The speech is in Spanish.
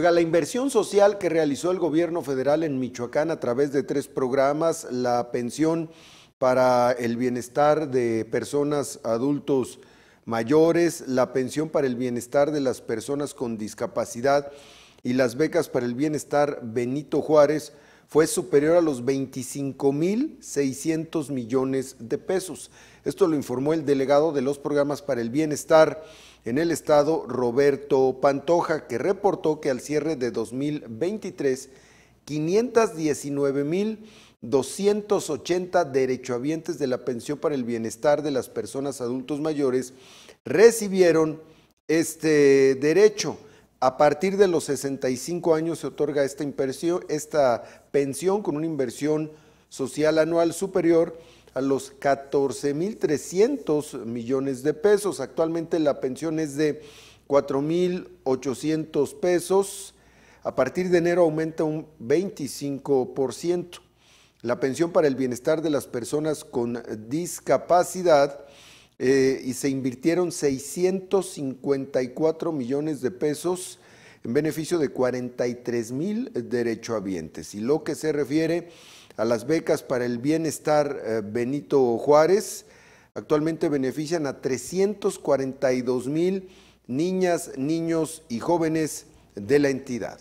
La inversión social que realizó el gobierno federal en Michoacán a través de tres programas, la pensión para el bienestar de personas adultos mayores, la pensión para el bienestar de las personas con discapacidad y las becas para el bienestar Benito Juárez, fue superior a los 25.600 millones de pesos. Esto lo informó el delegado de los programas para el bienestar en el estado, Roberto Pantoja, que reportó que al cierre de 2023, 519.280 derechohabientes de la pensión para el bienestar de las personas adultos mayores recibieron este derecho, a partir de los 65 años se otorga esta, esta pensión con una inversión social anual superior a los 14.300 millones de pesos. Actualmente la pensión es de 4.800 pesos. A partir de enero aumenta un 25%. La pensión para el bienestar de las personas con discapacidad eh, y se invirtieron 654 millones de pesos en beneficio de 43 mil derechohabientes. Y lo que se refiere a las becas para el bienestar eh, Benito Juárez, actualmente benefician a 342 mil niñas, niños y jóvenes de la entidad.